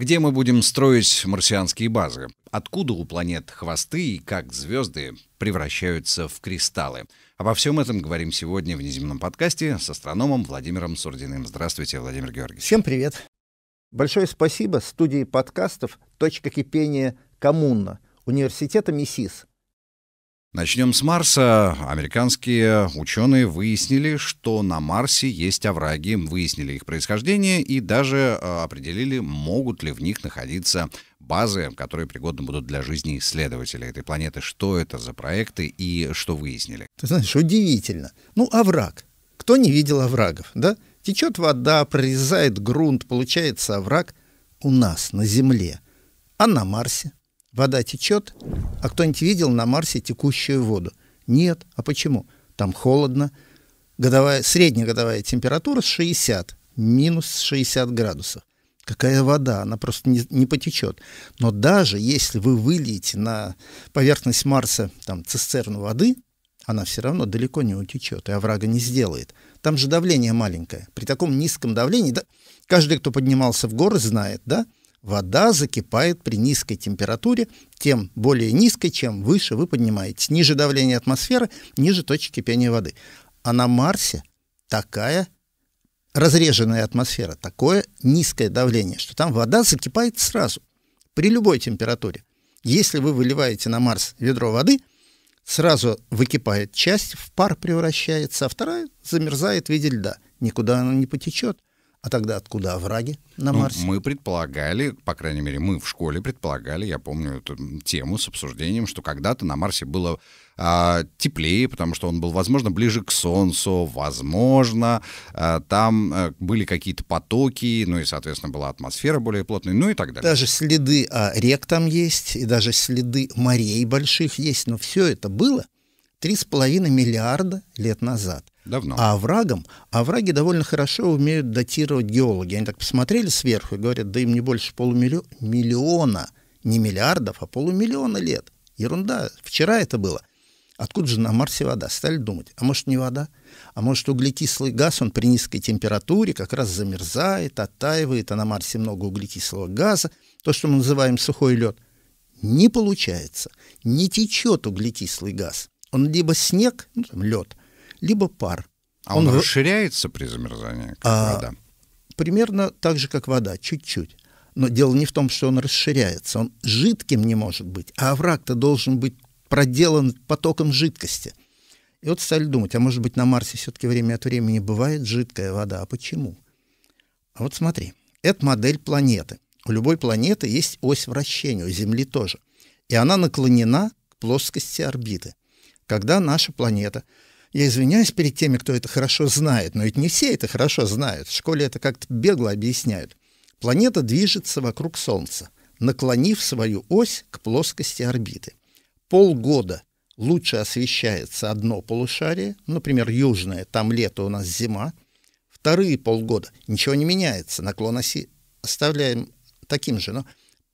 Где мы будем строить марсианские базы? Откуда у планет хвосты и как звезды превращаются в кристаллы? Обо всем этом говорим сегодня в неземном подкасте с астрономом Владимиром Сурдиным. Здравствуйте, Владимир Георгиевич. Всем привет. Большое спасибо студии подкастов «Точка кипения Коммуна» университета МИСИС Начнем с Марса. Американские ученые выяснили, что на Марсе есть овраги, выяснили их происхождение и даже э, определили, могут ли в них находиться базы, которые пригодны будут для жизни исследователей этой планеты. Что это за проекты и что выяснили? Ты знаешь, удивительно. Ну, овраг. Кто не видел оврагов, да? Течет вода, прорезает грунт, получается овраг у нас на Земле. А на Марсе? Вода течет, а кто-нибудь видел на Марсе текущую воду? Нет. А почему? Там холодно. Годовая, среднегодовая температура 60, минус 60 градусов. Какая вода, она просто не, не потечет. Но даже если вы выльете на поверхность Марса там, цистерну воды, она все равно далеко не утечет и оврага не сделает. Там же давление маленькое. При таком низком давлении, да, каждый, кто поднимался в горы, знает, да, Вода закипает при низкой температуре, тем более низкой, чем выше вы поднимаетесь. Ниже давления атмосферы, ниже точки кипения воды. А на Марсе такая разреженная атмосфера, такое низкое давление, что там вода закипает сразу, при любой температуре. Если вы выливаете на Марс ведро воды, сразу выкипает часть, в пар превращается, а вторая замерзает в виде льда. Никуда она не потечет. А тогда откуда враги на ну, Марсе? Ну, мы предполагали, по крайней мере, мы в школе предполагали, я помню эту тему с обсуждением, что когда-то на Марсе было а, теплее, потому что он был, возможно, ближе к Солнцу, возможно, а, там а, были какие-то потоки, ну и, соответственно, была атмосфера более плотная, ну и так далее. Даже следы а, рек там есть, и даже следы морей больших есть, но все это было. 3,5 миллиарда лет назад. Давно. А оврагам, овраги а довольно хорошо умеют датировать геологи. Они так посмотрели сверху и говорят, да им не больше полумиллиона, не миллиардов, а полумиллиона лет. Ерунда, вчера это было. Откуда же на Марсе вода? Стали думать, а может не вода? А может углекислый газ, он при низкой температуре как раз замерзает, оттаивает, а на Марсе много углекислого газа, то, что мы называем сухой лед. Не получается, не течет углекислый газ. Он либо снег, ну, там, лед, либо пар. А он, он расширяется при замерзании, как а, вода? Примерно так же, как вода, чуть-чуть. Но дело не в том, что он расширяется, он жидким не может быть, а овраг-то должен быть проделан потоком жидкости. И вот стали думать, а может быть на Марсе все-таки время от времени бывает жидкая вода, а почему? А вот смотри, это модель планеты. У любой планеты есть ось вращения, у Земли тоже. И она наклонена к плоскости орбиты когда наша планета я извиняюсь перед теми, кто это хорошо знает, но ведь не все это хорошо знают. В школе это как-то бегло объясняют. Планета движется вокруг Солнца, наклонив свою ось к плоскости орбиты. Полгода лучше освещается одно полушарие, например, южное, там лето у нас зима. Вторые полгода ничего не меняется, наклон оси оставляем таким же. Но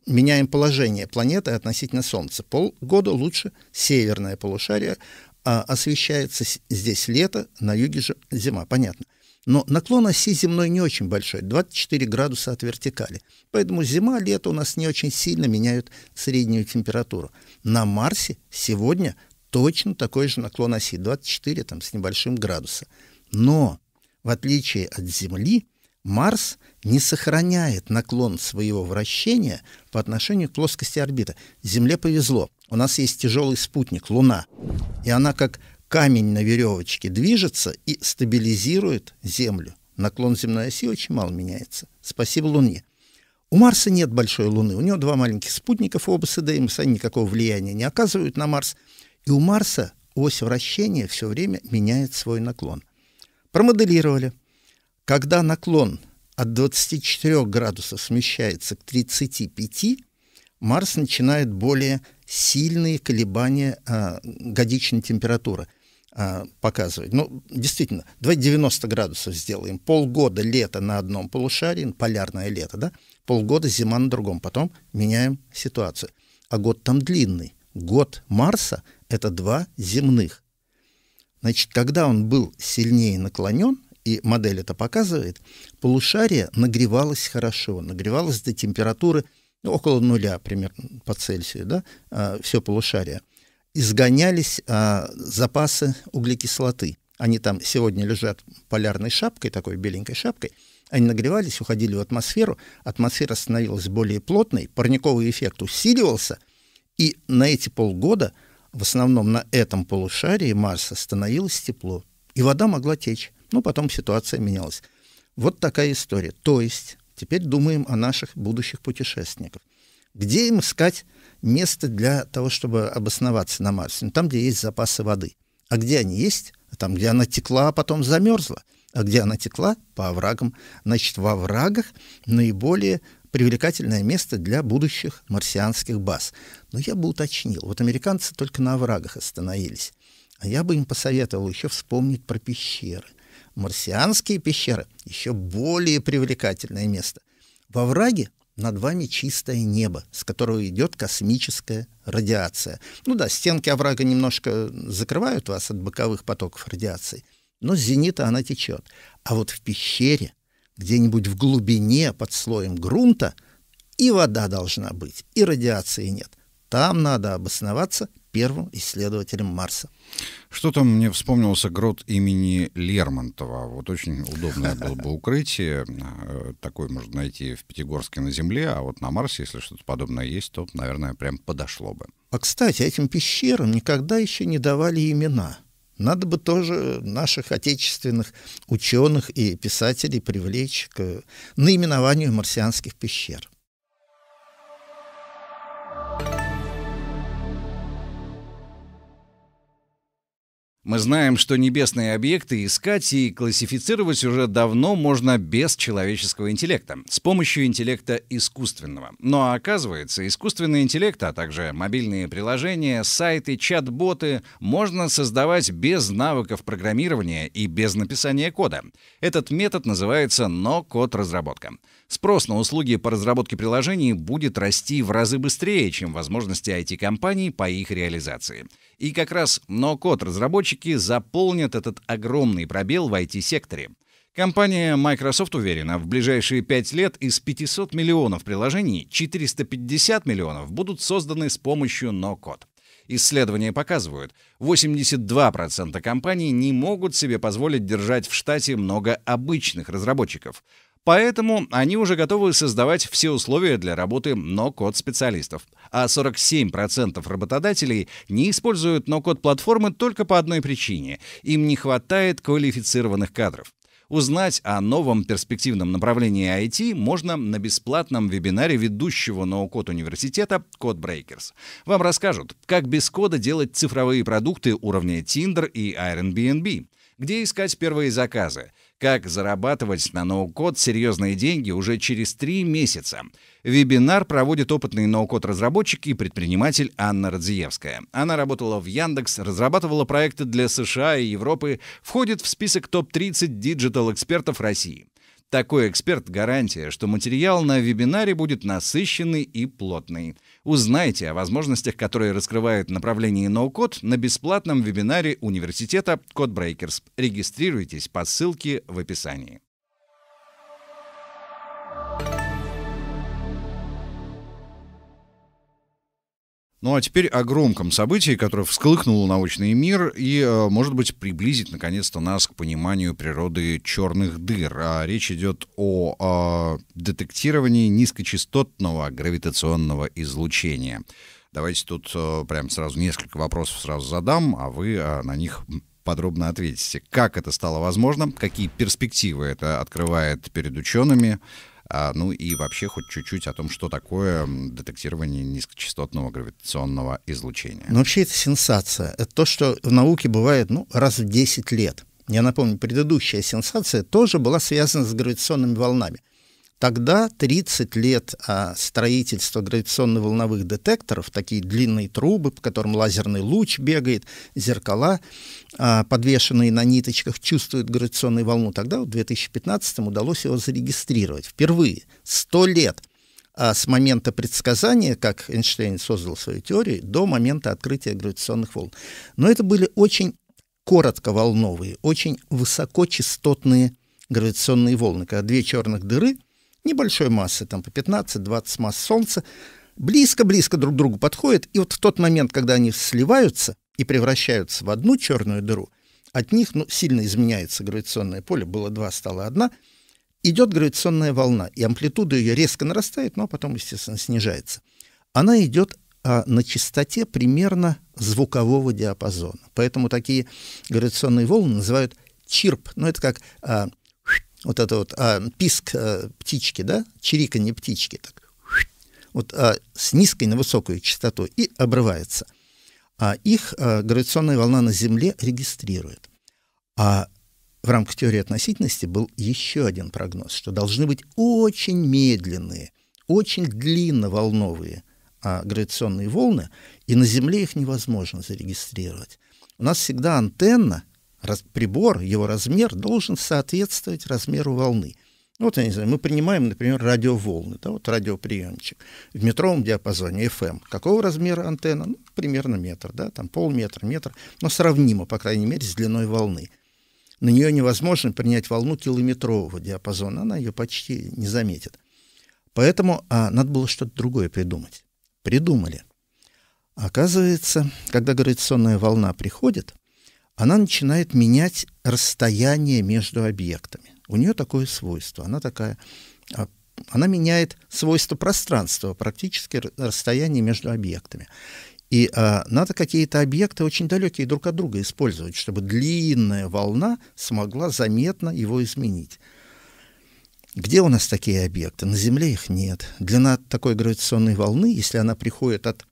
меняем положение планеты относительно Солнца. Полгода лучше северное полушарие, а освещается здесь лето, на юге же зима, понятно. Но наклон оси земной не очень большой, 24 градуса от вертикали. Поэтому зима, лето у нас не очень сильно меняют среднюю температуру. На Марсе сегодня точно такой же наклон оси, 24 там, с небольшим градуса. Но в отличие от Земли, Марс не сохраняет наклон своего вращения по отношению к плоскости орбиты. Земле повезло. У нас есть тяжелый спутник Луна. И она как камень на веревочке движется и стабилизирует Землю. Наклон земной оси очень мало меняется. Спасибо Луне. У Марса нет большой Луны. У него два маленьких спутников, оба с Эдемис. Они никакого влияния не оказывают на Марс. И у Марса ось вращения все время меняет свой наклон. Промоделировали – когда наклон от 24 градусов смещается к 35, Марс начинает более сильные колебания а, годичной температуры а, показывать. Ну, действительно, давайте 90 градусов сделаем. Полгода лето на одном полушарии, ну, полярное лето, да? Полгода зима на другом. Потом меняем ситуацию. А год там длинный. Год Марса — это два земных. Значит, когда он был сильнее наклонен, и модель это показывает, полушарие нагревалось хорошо, нагревалось до температуры ну, около нуля примерно по Цельсию, да, а, все полушарие. Изгонялись а, запасы углекислоты. Они там сегодня лежат полярной шапкой, такой беленькой шапкой, они нагревались, уходили в атмосферу, атмосфера становилась более плотной, парниковый эффект усиливался, и на эти полгода, в основном на этом полушарии Марса, становилось тепло, и вода могла течь. Ну, потом ситуация менялась. Вот такая история. То есть теперь думаем о наших будущих путешественниках. Где им искать место для того, чтобы обосноваться на Марсе? Ну, там, где есть запасы воды. А где они есть? А там, где она текла, а потом замерзла. А где она текла? По оврагам. Значит, во оврагах наиболее привлекательное место для будущих марсианских баз. Но я бы уточнил, вот американцы только на оврагах остановились. А я бы им посоветовал еще вспомнить про пещеры марсианские пещеры — еще более привлекательное место. Во враге над вами чистое небо, с которого идет космическая радиация. Ну да, стенки оврага немножко закрывают вас от боковых потоков радиации, но с зенита она течет. А вот в пещере, где-нибудь в глубине под слоем грунта, и вода должна быть, и радиации нет. Там надо обосноваться первым исследователем Марса. Что-то мне вспомнился грот имени Лермонтова. Вот очень удобное было бы укрытие. Э, такое можно найти в Пятигорске на Земле, а вот на Марсе, если что-то подобное есть, то, наверное, прям подошло бы. А, кстати, этим пещерам никогда еще не давали имена. Надо бы тоже наших отечественных ученых и писателей привлечь к наименованию марсианских пещер. Мы знаем, что небесные объекты искать и классифицировать уже давно можно без человеческого интеллекта, с помощью интеллекта искусственного. Но оказывается, искусственный интеллект, а также мобильные приложения, сайты, чат-боты можно создавать без навыков программирования и без написания кода. Этот метод называется «но-код разработка». Спрос на услуги по разработке приложений будет расти в разы быстрее, чем возможности IT-компаний по их реализации. И как раз ноу-код разработчики заполнят этот огромный пробел в IT-секторе. Компания Microsoft уверена, в ближайшие 5 лет из 500 миллионов приложений 450 миллионов будут созданы с помощью ноу-код. Исследования показывают, 82% компаний не могут себе позволить держать в штате много обычных разработчиков. Поэтому они уже готовы создавать все условия для работы no-код специалистов. А 47% работодателей не используют no-код платформы только по одной причине. Им не хватает квалифицированных кадров. Узнать о новом перспективном направлении IT можно на бесплатном вебинаре ведущего ноу-код университета CodeBreakers. Вам расскажут, как без кода делать цифровые продукты уровня Tinder и Airbnb, где искать первые заказы, как зарабатывать на ноу-код серьезные деньги уже через три месяца. Вебинар проводит опытный ноу-код-разработчик и предприниматель Анна Радзиевская. Она работала в Яндекс, разрабатывала проекты для США и Европы, входит в список топ-30 диджитал-экспертов России. Такой эксперт – гарантия, что материал на вебинаре будет насыщенный и плотный. Узнайте о возможностях, которые раскрывает направление ноу-код на бесплатном вебинаре университета Codebreakers. Регистрируйтесь по ссылке в описании. Ну а теперь о громком событии, которое всколыхнуло научный мир и, э, может быть, приблизит наконец-то нас к пониманию природы черных дыр. А речь идет о, о а, детектировании низкочастотного гравитационного излучения. Давайте тут э, прям сразу несколько вопросов сразу задам, а вы э, на них подробно ответите. Как это стало возможным? Какие перспективы это открывает перед учеными? а, ну и вообще хоть чуть-чуть о том, что такое детектирование низкочастотного гравитационного излучения. Ну вообще это сенсация. Это то, что в науке бывает ну, раз в 10 лет. Я напомню, предыдущая сенсация тоже была связана с гравитационными волнами. Тогда 30 лет а, строительства гравитационно-волновых детекторов, такие длинные трубы, по которым лазерный луч бегает, зеркала, а, подвешенные на ниточках, чувствуют гравитационную волну. Тогда в 2015 удалось его зарегистрировать впервые. 100 лет а, с момента предсказания, как Эйнштейн создал свою теорию, до момента открытия гравитационных волн. Но это были очень коротковолновые, очень высокочастотные гравитационные волны, когда две черных дыры – небольшой массы, там по 15-20 масс Солнца, близко-близко друг к другу подходят, и вот в тот момент, когда они сливаются и превращаются в одну черную дыру, от них ну, сильно изменяется гравитационное поле, было два, стало одна, идет гравитационная волна, и амплитуда ее резко нарастает, но ну, а потом, естественно, снижается. Она идет а, на частоте примерно звукового диапазона. Поэтому такие гравитационные волны называют чирп. Ну, это как а, вот это вот а, писк а, птички, да, чириканье птички, так, вот а, с низкой на высокую частоту и обрывается. А их а, гравитационная волна на Земле регистрирует. А в рамках теории относительности был еще один прогноз, что должны быть очень медленные, очень длинноволновые а, гравитационные волны, и на Земле их невозможно зарегистрировать. У нас всегда антенна – раз, прибор, его размер должен соответствовать размеру волны. Вот, я не знаю, мы принимаем, например, радиоволны, да, вот радиоприемчик в метровом диапазоне FM. Какого размера антенна? Ну, примерно метр, да, там полметра, метр, но сравнимо, по крайней мере, с длиной волны. На нее невозможно принять волну километрового диапазона, она ее почти не заметит. Поэтому а, надо было что-то другое придумать. Придумали. Оказывается, когда гравитационная волна приходит – она начинает менять расстояние между объектами. У нее такое свойство. Она такая, а, она меняет свойство пространства, практически расстояние между объектами. И э, надо какие-то объекты очень далекие друг от друга использовать, чтобы длинная волна смогла заметно его изменить. Где у нас такие объекты? На Земле их нет. Длина такой гравитационной волны, если она приходит от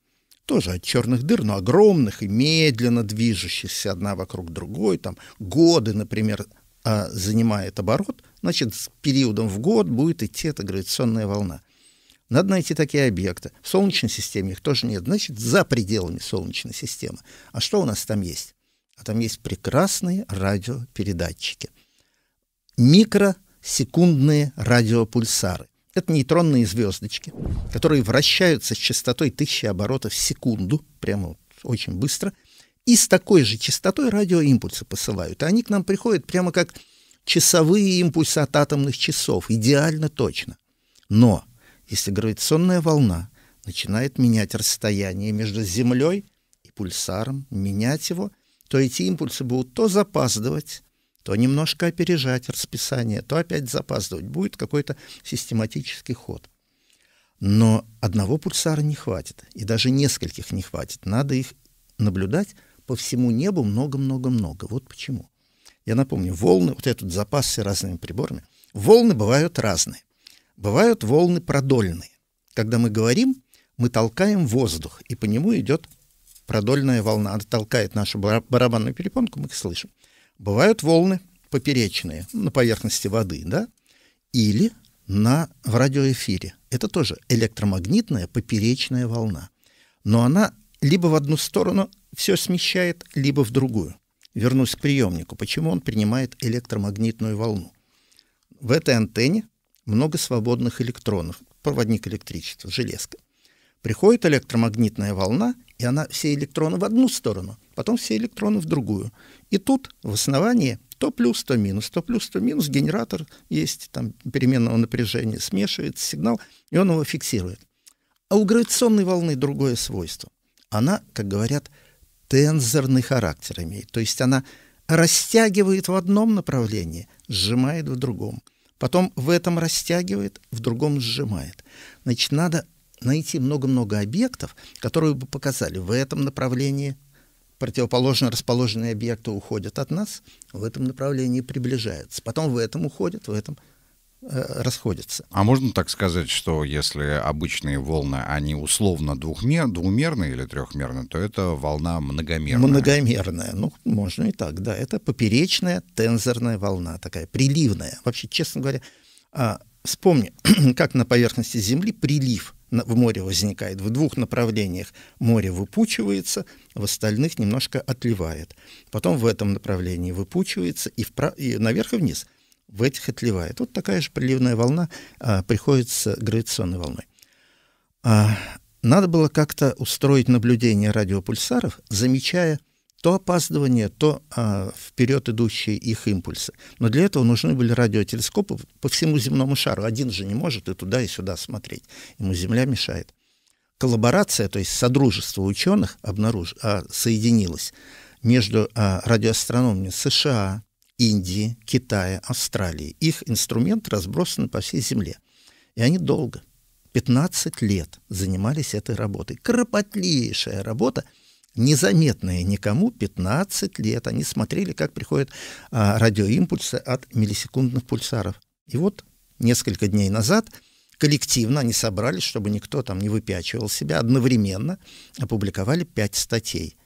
тоже от черных дыр, но огромных и медленно движущихся одна вокруг другой, там годы, например, а, занимает оборот, значит, с периодом в год будет идти эта гравитационная волна. Надо найти такие объекты. В Солнечной системе их тоже нет. Значит, за пределами Солнечной системы. А что у нас там есть? А там есть прекрасные радиопередатчики. Микросекундные радиопульсары. Это нейтронные звездочки, которые вращаются с частотой тысячи оборотов в секунду, прямо вот очень быстро, и с такой же частотой радиоимпульсы посылают. И они к нам приходят прямо как часовые импульсы от атомных часов, идеально точно. Но если гравитационная волна начинает менять расстояние между Землей и пульсаром, менять его, то эти импульсы будут то запаздывать, то немножко опережать расписание, то опять запаздывать. Будет какой-то систематический ход. Но одного пульсара не хватит, и даже нескольких не хватит. Надо их наблюдать по всему небу много-много-много. Вот почему. Я напомню, волны, вот этот запас с разными приборами, волны бывают разные. Бывают волны продольные. Когда мы говорим, мы толкаем воздух, и по нему идет продольная волна. Она толкает нашу барабанную перепонку, мы их слышим. Бывают волны поперечные на поверхности воды, да, или на, в радиоэфире. Это тоже электромагнитная поперечная волна. Но она либо в одну сторону все смещает, либо в другую. Вернусь к приемнику. Почему он принимает электромагнитную волну? В этой антенне много свободных электронов, проводник электричества, железка. Приходит электромагнитная волна, и она все электроны в одну сторону, потом все электроны в другую. И тут в основании то плюс, то минус, то плюс, то минус, генератор есть, там переменного напряжения, смешивает сигнал, и он его фиксирует. А у гравитационной волны другое свойство. Она, как говорят, тензорный характер имеет. То есть она растягивает в одном направлении, сжимает в другом. Потом в этом растягивает, в другом сжимает. Значит, надо найти много-много объектов, которые бы показали в этом направлении противоположно расположенные объекты уходят от нас, в этом направлении приближаются. Потом в этом уходят, в этом э, расходятся. А можно так сказать, что если обычные волны, они условно двухмер, двумерные или трехмерные, то это волна многомерная? Многомерная. Ну, можно и так, да. Это поперечная тензорная волна, такая приливная. Вообще, честно говоря, а, вспомни, как на поверхности Земли прилив в море возникает в двух направлениях. Море выпучивается, в остальных немножко отливает. Потом в этом направлении выпучивается и, вправ... и наверх и вниз в этих отливает. Вот такая же приливная волна а, приходится гравитационной волной. А, надо было как-то устроить наблюдение радиопульсаров, замечая то опаздывание, то а, вперед идущие их импульсы. Но для этого нужны были радиотелескопы по всему земному шару. Один же не может и туда, и сюда смотреть. Ему Земля мешает. Коллаборация, то есть содружество ученых обнаруж... а, соединилось между а, радиоастрономами США, Индии, Китая, Австралии. Их инструмент разбросан по всей Земле. И они долго, 15 лет занимались этой работой. Кропотлейшая работа – незаметные никому 15 лет. Они смотрели, как приходят а, радиоимпульсы от миллисекундных пульсаров. И вот несколько дней назад коллективно они собрались, чтобы никто там не выпячивал себя, одновременно опубликовали пять статей.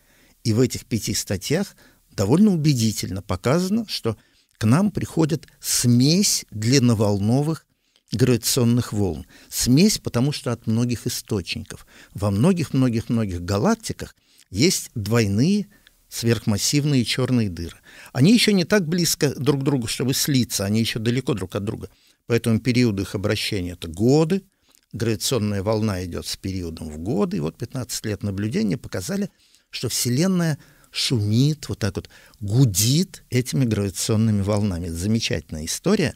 И в этих пяти статьях довольно убедительно показано, что к нам приходит смесь длинноволновых гравитационных волн. Смесь, потому что от многих источников. Во многих-многих-многих галактиках – есть двойные сверхмассивные черные дыры. Они еще не так близко друг к другу, чтобы слиться, они еще далеко друг от друга. Поэтому период их обращения – это годы, гравитационная волна идет с периодом в годы, и вот 15 лет наблюдения показали, что Вселенная шумит, вот так вот гудит этими гравитационными волнами. замечательная история.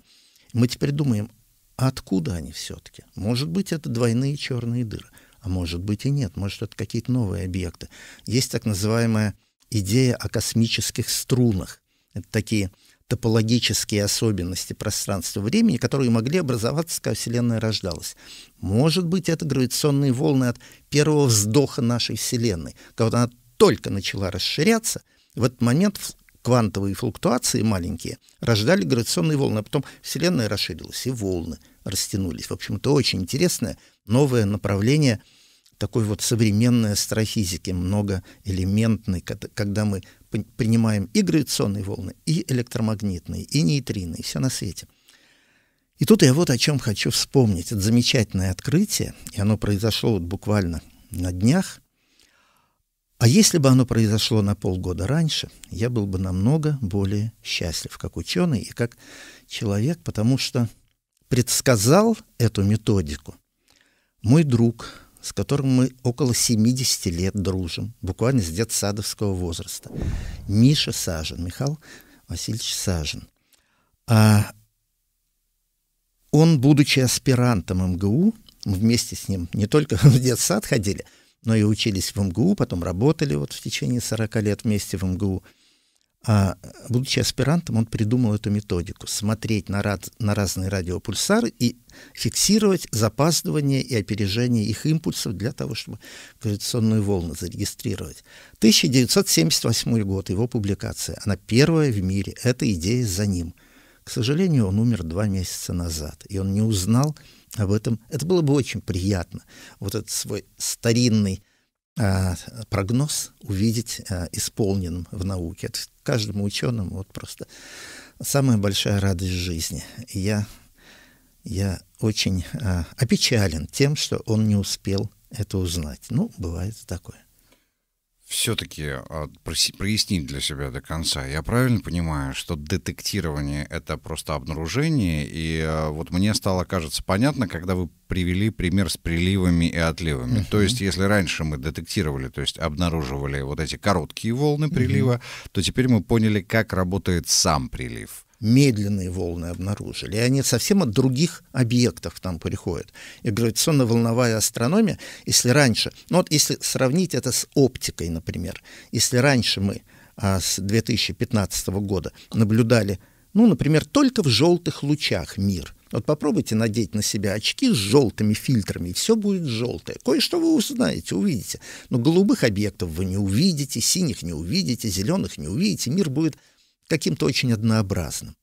Мы теперь думаем, откуда они все-таки? Может быть, это двойные черные дыры – а может быть и нет, может это какие-то новые объекты. Есть так называемая идея о космических струнах. Это такие топологические особенности пространства-времени, которые могли образоваться, когда Вселенная рождалась. Может быть, это гравитационные волны от первого вздоха нашей Вселенной, когда она только начала расширяться, в этот момент квантовые флуктуации маленькие рождали гравитационные волны, а потом Вселенная расширилась, и волны растянулись. В общем, это очень интересная новое направление такой вот современной астрофизики, многоэлементной, когда мы принимаем и гравитационные волны, и электромагнитные, и нейтрины, все на свете. И тут я вот о чем хочу вспомнить. Это замечательное открытие, и оно произошло вот буквально на днях. А если бы оно произошло на полгода раньше, я был бы намного более счастлив как ученый и как человек, потому что предсказал эту методику мой друг, с которым мы около 70 лет дружим, буквально с детсадовского возраста, Миша Сажин, Михаил Васильевич Сажин. А он, будучи аспирантом МГУ, мы вместе с ним не только в детсад ходили, но и учились в МГУ, потом работали вот в течение 40 лет вместе в МГУ – а, будучи аспирантом, он придумал эту методику – смотреть на, рад, на разные радиопульсары и фиксировать запаздывание и опережение их импульсов для того, чтобы гравитационные волны зарегистрировать. 1978 год, его публикация. Она первая в мире. Эта идея за ним. К сожалению, он умер два месяца назад, и он не узнал об этом. Это было бы очень приятно. Вот этот свой старинный а, прогноз увидеть а, исполненным в науке. Это каждому ученому вот просто самая большая радость жизни. И я, я очень а, опечален тем, что он не успел это узнать. Ну, бывает такое все-таки а, прояснить для себя до конца. Я правильно понимаю, что детектирование — это просто обнаружение, и а, вот мне стало, кажется, понятно, когда вы привели пример с приливами и отливами. Uh-huh. То есть, если раньше мы детектировали, то есть обнаруживали вот эти короткие волны прилива, uh-huh. то теперь мы поняли, как работает сам прилив медленные волны обнаружили. И они совсем от других объектов там приходят. И гравитационно-волновая астрономия, если раньше, ну вот если сравнить это с оптикой, например, если раньше мы а, с 2015 года наблюдали, ну, например, только в желтых лучах мир – вот попробуйте надеть на себя очки с желтыми фильтрами, и все будет желтое. Кое-что вы узнаете, увидите. Но голубых объектов вы не увидите, синих не увидите, зеленых не увидите. Мир будет каким-то очень однообразным.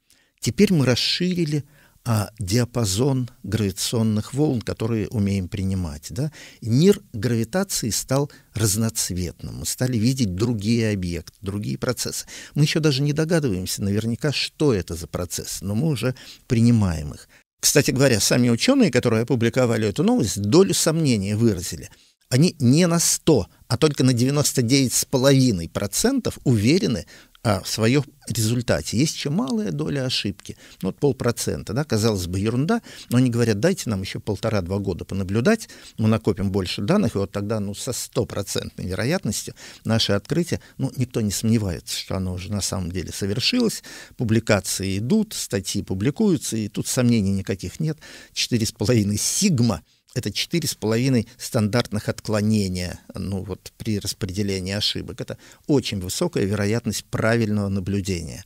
Теперь мы расширили а, диапазон гравитационных волн, которые умеем принимать. Да? мир гравитации стал разноцветным. Мы стали видеть другие объекты, другие процессы. Мы еще даже не догадываемся наверняка, что это за процесс, но мы уже принимаем их. Кстати говоря, сами ученые, которые опубликовали эту новость, долю сомнения выразили. Они не на 100, а только на 99,5% уверены, а в своем результате есть еще малая доля ошибки, ну, вот полпроцента, да, казалось бы, ерунда, но они говорят, дайте нам еще полтора-два года понаблюдать, мы накопим больше данных, и вот тогда, ну, со стопроцентной вероятностью наше открытие, ну, никто не сомневается, что оно уже на самом деле совершилось, публикации идут, статьи публикуются, и тут сомнений никаких нет, 4,5 сигма — это четыре с половиной стандартных отклонения ну, вот, при распределении ошибок. Это очень высокая вероятность правильного наблюдения.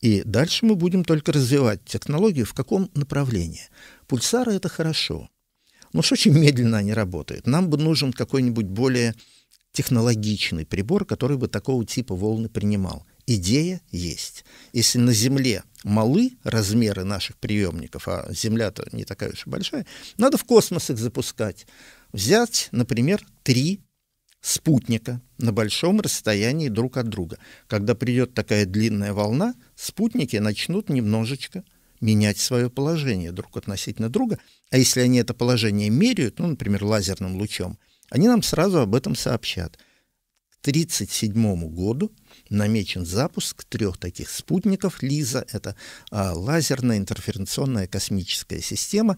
И дальше мы будем только развивать технологию в каком направлении. Пульсары — это хорошо. Но уж очень медленно они работают. Нам бы нужен какой-нибудь более технологичный прибор, который бы такого типа волны принимал идея есть. Если на Земле малы размеры наших приемников, а Земля-то не такая уж и большая, надо в космос их запускать. Взять, например, три спутника на большом расстоянии друг от друга. Когда придет такая длинная волна, спутники начнут немножечко менять свое положение друг относительно друга. А если они это положение меряют, ну, например, лазерным лучом, они нам сразу об этом сообщат. К 1937 году намечен запуск трех таких спутников. ЛИЗа — это а, лазерная интерференционная космическая система.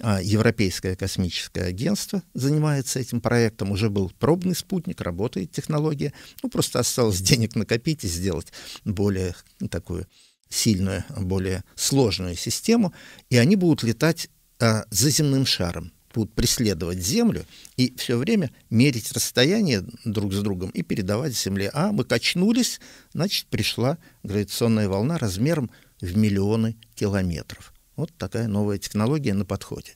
А, Европейское космическое агентство занимается этим проектом. Уже был пробный спутник, работает технология. Ну, просто осталось денег накопить и сделать более такую сильную, более сложную систему. И они будут летать а, за земным шаром будут преследовать Землю и все время мерить расстояние друг с другом и передавать Земле. А мы качнулись, значит, пришла гравитационная волна размером в миллионы километров. Вот такая новая технология на подходе.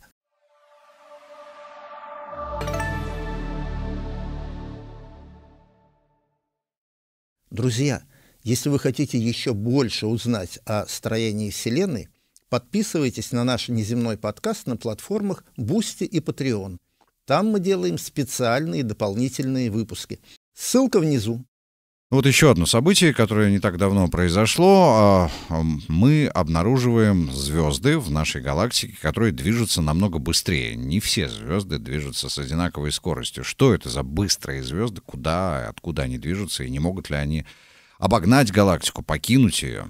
Друзья, если вы хотите еще больше узнать о строении Вселенной, Подписывайтесь на наш неземной подкаст на платформах Бусти и Patreon. Там мы делаем специальные дополнительные выпуски. Ссылка внизу. Ну, вот еще одно событие, которое не так давно произошло. А, мы обнаруживаем звезды в нашей галактике, которые движутся намного быстрее. Не все звезды движутся с одинаковой скоростью. Что это за быстрые звезды? Куда, откуда они движутся? И не могут ли они обогнать галактику, покинуть ее?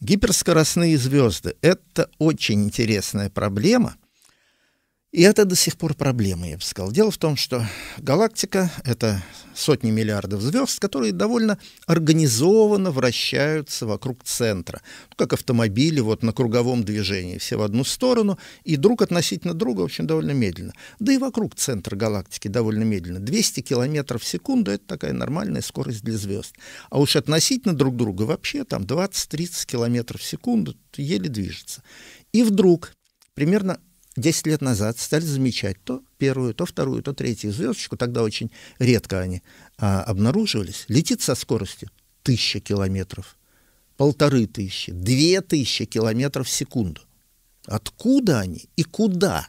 Гиперскоростные звезды – это очень интересная проблема – и это до сих пор проблема, я бы сказал. Дело в том, что галактика — это сотни миллиардов звезд, которые довольно организованно вращаются вокруг центра. Ну, как автомобили вот на круговом движении, все в одну сторону, и друг относительно друга, очень довольно медленно. Да и вокруг центра галактики довольно медленно. 200 километров в секунду — это такая нормальная скорость для звезд. А уж относительно друг друга вообще там 20-30 километров в секунду еле движется. И вдруг примерно 10 лет назад стали замечать то первую, то вторую, то третью звездочку, тогда очень редко они а, обнаруживались, летит со скоростью тысяча километров, полторы тысячи, две тысячи километров в секунду. Откуда они и куда?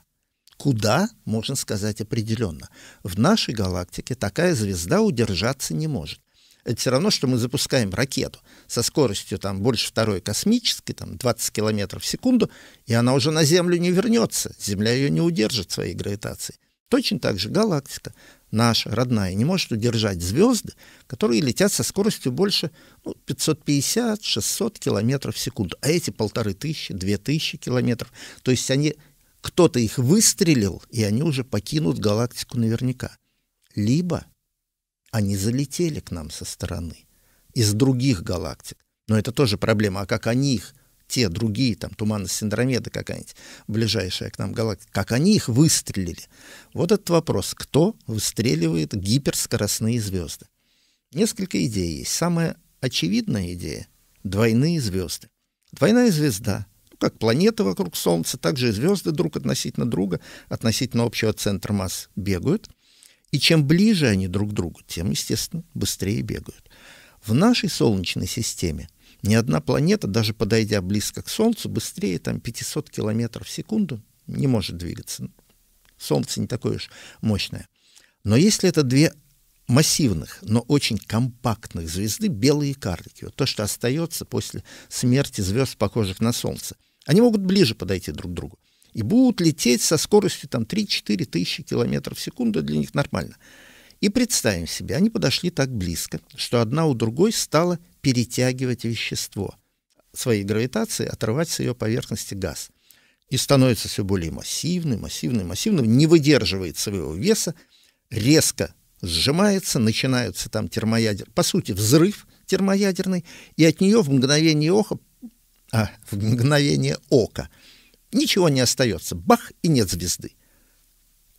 Куда, можно сказать определенно. В нашей галактике такая звезда удержаться не может. Это все равно, что мы запускаем ракету со скоростью там, больше второй космической, там, 20 км в секунду, и она уже на Землю не вернется. Земля ее не удержит своей гравитации. Точно так же галактика наша, родная, не может удержать звезды, которые летят со скоростью больше ну, 550-600 км в секунду. А эти полторы тысячи, две тысячи километров. То есть они, кто-то их выстрелил, и они уже покинут галактику наверняка. Либо они залетели к нам со стороны, из других галактик. Но это тоже проблема. А как они их, те другие, там, туманность Андромеда какая-нибудь, ближайшая к нам галактика, как они их выстрелили? Вот этот вопрос. Кто выстреливает гиперскоростные звезды? Несколько идей есть. Самая очевидная идея — двойные звезды. Двойная звезда ну, как планеты вокруг Солнца, так же и звезды друг относительно друга, относительно общего центра масс бегают. И чем ближе они друг к другу, тем, естественно, быстрее бегают. В нашей Солнечной системе ни одна планета, даже подойдя близко к Солнцу, быстрее там, 500 километров в секунду не может двигаться. Солнце не такое уж мощное. Но если это две массивных, но очень компактных звезды белые карлики. Вот то, что остается после смерти звезд, похожих на Солнце. Они могут ближе подойти друг к другу и будут лететь со скоростью там 3-4 тысячи километров в секунду, для них нормально. И представим себе, они подошли так близко, что одна у другой стала перетягивать вещество своей гравитации, отрывать с ее поверхности газ. И становится все более массивным, массивным, массивным, не выдерживает своего веса, резко сжимается, начинаются там термоядер, по сути, взрыв термоядерный, и от нее в мгновение ока, а, в мгновение ока Ничего не остается. Бах, и нет звезды.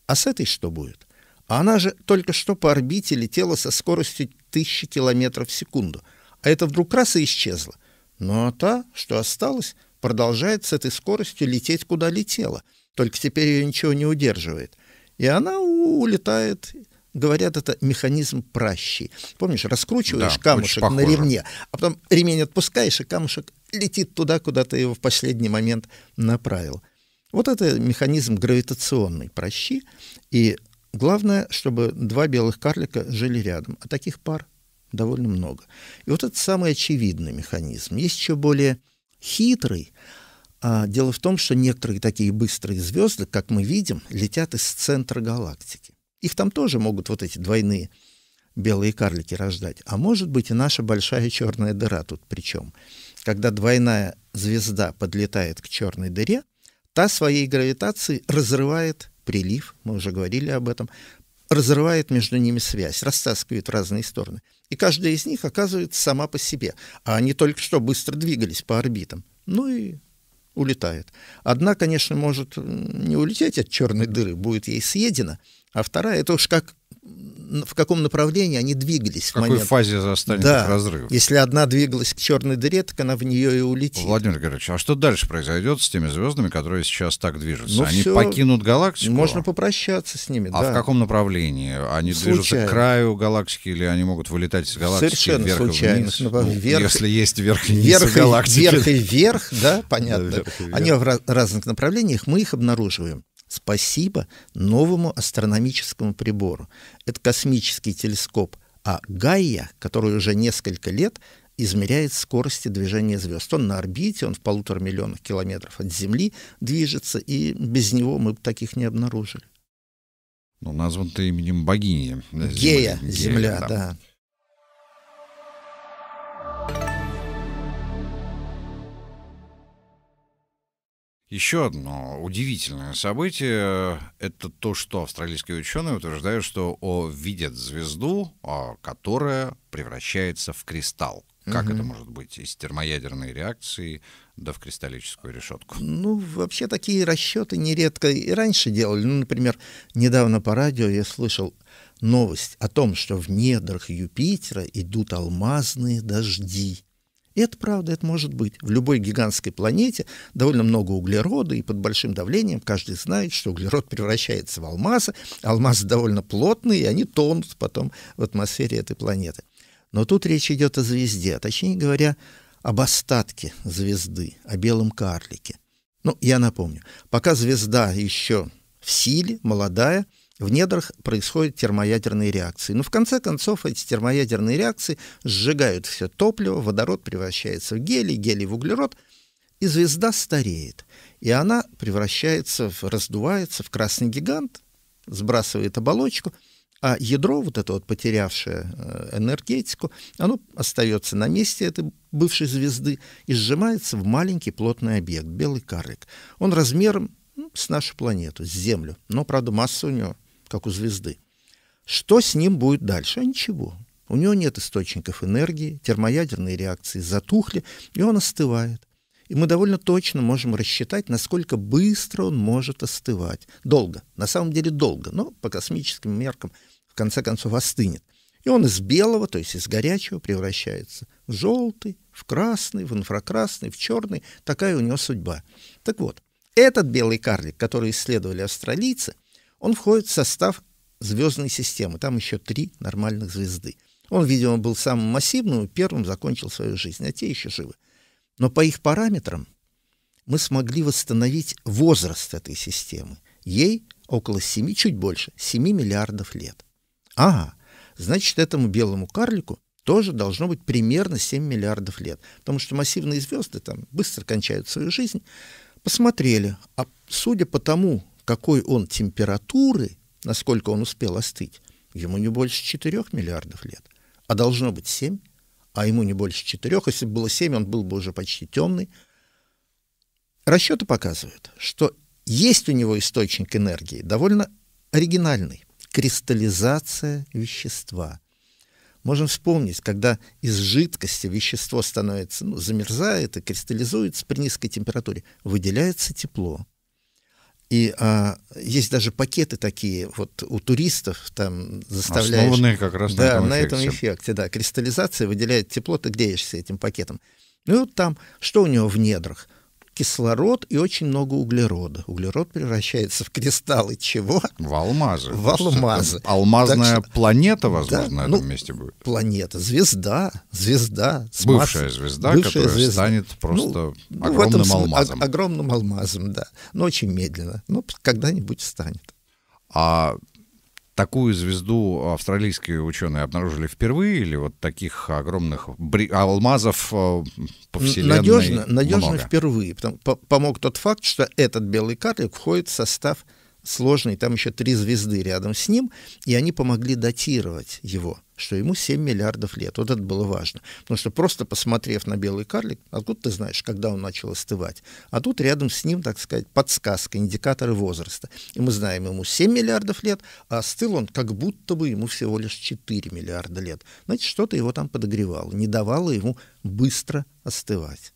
А с этой что будет? А она же только что по орбите летела со скоростью тысячи километров в секунду. А это вдруг раз и исчезла. Но ну, а та, что осталась, продолжает с этой скоростью лететь, куда летела. Только теперь ее ничего не удерживает. И она улетает Говорят, это механизм пращи. Помнишь, раскручиваешь да, камушек на ремне, а потом ремень отпускаешь, и камушек летит туда, куда ты его в последний момент направил. Вот это механизм гравитационной прощи. И главное, чтобы два белых карлика жили рядом. А таких пар довольно много. И вот это самый очевидный механизм. Есть еще более хитрый. А дело в том, что некоторые такие быстрые звезды, как мы видим, летят из центра галактики. Их там тоже могут вот эти двойные белые карлики рождать. А может быть и наша большая черная дыра тут причем когда двойная звезда подлетает к черной дыре, та своей гравитацией разрывает прилив, мы уже говорили об этом, разрывает между ними связь, растаскивает в разные стороны. И каждая из них оказывается сама по себе. А они только что быстро двигались по орбитам. Ну и улетает. Одна, конечно, может не улететь от черной дыры, будет ей съедена – а вторая, это уж как в каком направлении они двигались. В какой момент. фазе застанет да. разрыв? Если одна двигалась к черной дыре, так она в нее и улетит. Владимир Григорьевич, а что дальше произойдет с теми звездами, которые сейчас так движутся? Ну, они все... покинут галактику? Можно попрощаться с ними, А в каком направлении? Они Случайно. движутся к краю галактики или они могут вылетать из галактики Совершенно вверх случайно. вниз? Ну, ну, вверх... Если есть вверх и вниз вверх, галактики. Вверх и вверх, да, понятно. Да, вверх вверх. Они в разных направлениях, мы их обнаруживаем спасибо новому астрономическому прибору. Это космический телескоп, а Гайя, который уже несколько лет измеряет скорости движения звезд. Он на орбите, он в полутора миллионах километров от Земли движется, и без него мы бы таких не обнаружили. Ну, назван ты именем богини. Э, Гея, Земля, Гея, да. да. Еще одно удивительное событие — это то, что австралийские ученые утверждают, что о, видят звезду, а, которая превращается в кристалл. Как угу. это может быть из термоядерной реакции да в кристаллическую решетку? Ну, вообще такие расчеты нередко и раньше делали. Ну, например, недавно по радио я слышал новость о том, что в недрах Юпитера идут алмазные дожди. И это правда, это может быть. В любой гигантской планете довольно много углерода, и под большим давлением каждый знает, что углерод превращается в алмазы. Алмазы довольно плотные, и они тонут потом в атмосфере этой планеты. Но тут речь идет о звезде, а точнее говоря, об остатке звезды, о белом карлике. Ну, я напомню, пока звезда еще в силе, молодая – в недрах происходят термоядерные реакции. Но ну, в конце концов эти термоядерные реакции сжигают все топливо, водород превращается в гелий, гелий в углерод, и звезда стареет. И она превращается, в, раздувается в красный гигант, сбрасывает оболочку, а ядро, вот это вот потерявшее э, энергетику, оно остается на месте этой бывшей звезды и сжимается в маленький плотный объект, белый карлик. Он размером ну, с нашу планету, с Землю, но, правда, масса у него – как у звезды. Что с ним будет дальше? А ничего. У него нет источников энергии, термоядерные реакции затухли, и он остывает. И мы довольно точно можем рассчитать, насколько быстро он может остывать. Долго. На самом деле долго, но по космическим меркам в конце концов остынет. И он из белого, то есть из горячего, превращается в желтый, в красный, в инфракрасный, в черный. Такая у него судьба. Так вот, этот белый карлик, который исследовали австралийцы – он входит в состав звездной системы. Там еще три нормальных звезды. Он, видимо, был самым массивным и первым закончил свою жизнь, а те еще живы. Но по их параметрам мы смогли восстановить возраст этой системы. Ей около 7, чуть больше, 7 миллиардов лет. Ага, значит, этому белому карлику тоже должно быть примерно 7 миллиардов лет. Потому что массивные звезды там быстро кончают свою жизнь. Посмотрели, а судя по тому, какой он температуры, насколько он успел остыть, ему не больше 4 миллиардов лет, а должно быть 7, а ему не больше 4. Если бы было 7, он был бы уже почти темный. Расчеты показывают, что есть у него источник энергии довольно оригинальный – кристаллизация вещества. Можем вспомнить, когда из жидкости вещество становится, ну, замерзает и кристаллизуется при низкой температуре, выделяется тепло – и а, есть даже пакеты такие вот у туристов там заставляешь. Основанные как раз да, на этом, на эффекте. этом эффекте. Да, кристаллизация выделяет тепло, ты греешься этим пакетом. Ну вот там, что у него в недрах? кислород и очень много углерода. Углерод превращается в кристаллы чего? В алмазы. В алмазы. Алмазная что, планета, возможно, да, на ну, этом ну, месте будет. Планета, звезда, звезда. Бывшая масс... звезда, бывшая которая звезда. станет просто ну, огромным ну, алмазом. О- огромным алмазом, да. Но очень медленно. Но когда-нибудь станет. А такую звезду австралийские ученые обнаружили впервые, или вот таких огромных алмазов э, по вселенной Надежно, надежно много. впервые. Потом помог тот факт, что этот белый карлик входит в состав сложный, там еще три звезды рядом с ним, и они помогли датировать его что ему 7 миллиардов лет. Вот это было важно. Потому что просто посмотрев на белый карлик, откуда ты знаешь, когда он начал остывать? А тут рядом с ним, так сказать, подсказка, индикаторы возраста. И мы знаем, ему 7 миллиардов лет, а остыл он как будто бы ему всего лишь 4 миллиарда лет. Значит, что-то его там подогревало, не давало ему быстро остывать.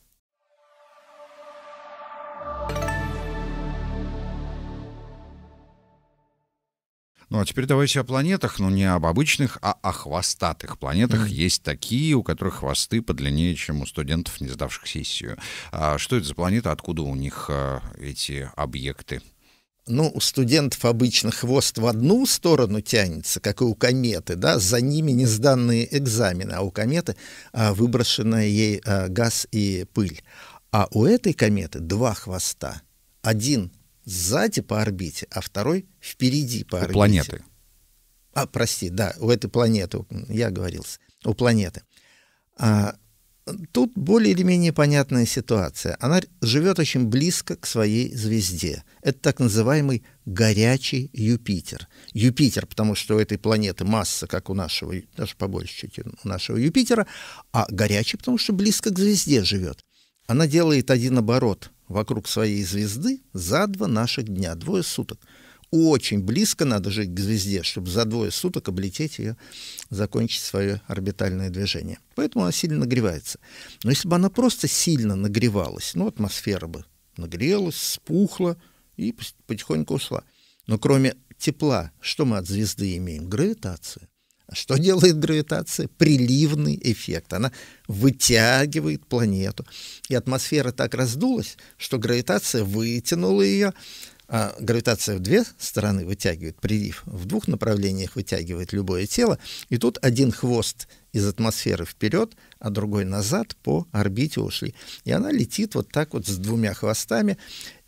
Ну а теперь давайте о планетах, но не об обычных, а о хвостатых планетах. Mm-hmm. Есть такие, у которых хвосты подлиннее, чем у студентов, не сдавших сессию. А что это за планета, откуда у них а, эти объекты? ну, у студентов обычно хвост в одну сторону тянется, как и у кометы, да, за ними не сданные экзамены, а у кометы а, выброшенная ей а, газ и пыль. А у этой кометы два хвоста. Один сзади типа, по орбите, а второй впереди по орбите. у планеты. А, прости, да, у этой планеты, я говорил, у планеты. А, тут более или менее понятная ситуация. Она живет очень близко к своей звезде. Это так называемый горячий Юпитер. Юпитер, потому что у этой планеты масса, как у нашего, даже побольше чуть, у нашего Юпитера, а горячий, потому что близко к звезде живет. Она делает один оборот вокруг своей звезды за два наших дня, двое суток. Очень близко надо жить к звезде, чтобы за двое суток облететь ее, закончить свое орбитальное движение. Поэтому она сильно нагревается. Но если бы она просто сильно нагревалась, ну, атмосфера бы нагрелась, спухла и потихоньку ушла. Но кроме тепла, что мы от звезды имеем? Гравитацию. Что делает гравитация? Приливный эффект. Она вытягивает планету. И атмосфера так раздулась, что гравитация вытянула ее а гравитация в две стороны вытягивает прилив, в двух направлениях вытягивает любое тело, и тут один хвост из атмосферы вперед, а другой назад по орбите ушли. И она летит вот так вот с двумя хвостами.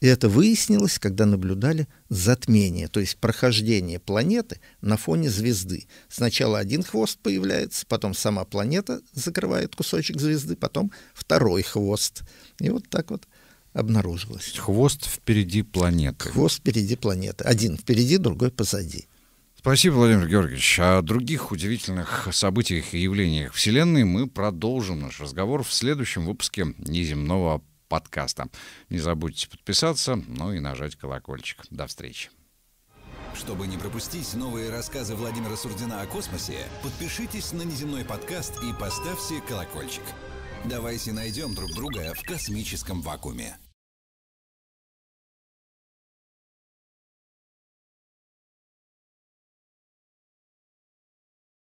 И это выяснилось, когда наблюдали затмение, то есть прохождение планеты на фоне звезды. Сначала один хвост появляется, потом сама планета закрывает кусочек звезды, потом второй хвост. И вот так вот обнаружилось. Хвост впереди планеты. Хвост впереди планеты. Один впереди, другой позади. Спасибо, Владимир Георгиевич. О других удивительных событиях и явлениях Вселенной мы продолжим наш разговор в следующем выпуске «Неземного подкаста». Не забудьте подписаться, ну и нажать колокольчик. До встречи. Чтобы не пропустить новые рассказы Владимира Сурдина о космосе, подпишитесь на «Неземной подкаст» и поставьте колокольчик. Давайте найдем друг друга в космическом вакууме.